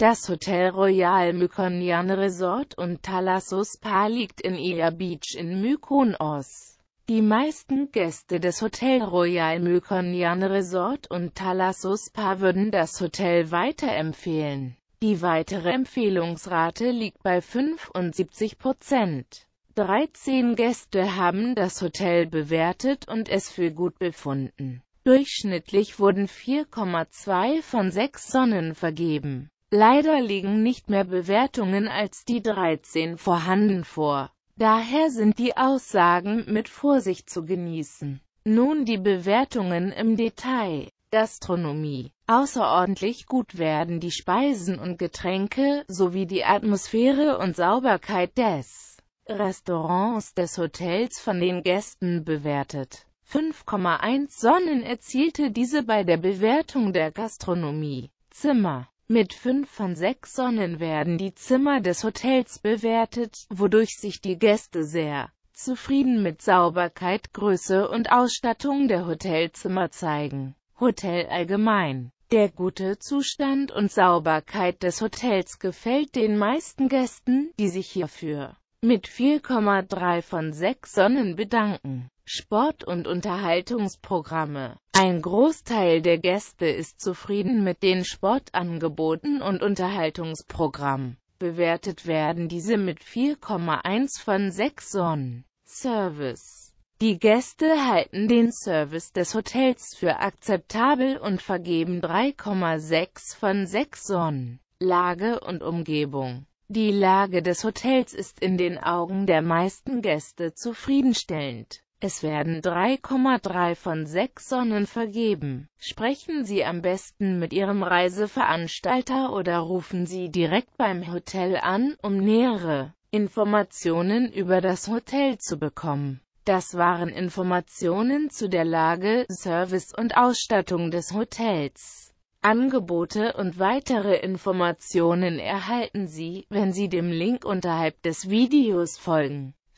Das Hotel Royal Mykonian Resort und Thalassus Spa liegt in Ea Beach in Mykonos. Die meisten Gäste des Hotel Royal Mykonian Resort und Thalassus Spa würden das Hotel weiterempfehlen. Die weitere Empfehlungsrate liegt bei 75 Prozent. 13 Gäste haben das Hotel bewertet und es für gut befunden. Durchschnittlich wurden 4,2 von 6 Sonnen vergeben. Leider liegen nicht mehr Bewertungen als die 13 vorhanden vor. Daher sind die Aussagen mit Vorsicht zu genießen. Nun die Bewertungen im Detail. Gastronomie. Außerordentlich gut werden die Speisen und Getränke, sowie die Atmosphäre und Sauberkeit des Restaurants des Hotels von den Gästen bewertet. 5,1 Sonnen erzielte diese bei der Bewertung der Gastronomie. Zimmer. Mit fünf von sechs Sonnen werden die Zimmer des Hotels bewertet, wodurch sich die Gäste sehr zufrieden mit Sauberkeit, Größe und Ausstattung der Hotelzimmer zeigen. Hotel allgemein. Der gute Zustand und Sauberkeit des Hotels gefällt den meisten Gästen, die sich hierfür mit 4,3 von 6 Sonnen bedanken. Sport- und Unterhaltungsprogramme. Ein Großteil der Gäste ist zufrieden mit den Sportangeboten und Unterhaltungsprogrammen. Bewertet werden diese mit 4,1 von 6 Sonnen. Service Die Gäste halten den Service des Hotels für akzeptabel und vergeben 3,6 von 6 Sonnen. Lage und Umgebung die Lage des Hotels ist in den Augen der meisten Gäste zufriedenstellend. Es werden 3,3 von 6 Sonnen vergeben. Sprechen Sie am besten mit Ihrem Reiseveranstalter oder rufen Sie direkt beim Hotel an, um nähere Informationen über das Hotel zu bekommen. Das waren Informationen zu der Lage, Service und Ausstattung des Hotels. Angebote und weitere Informationen erhalten Sie, wenn Sie dem Link unterhalb des Videos folgen.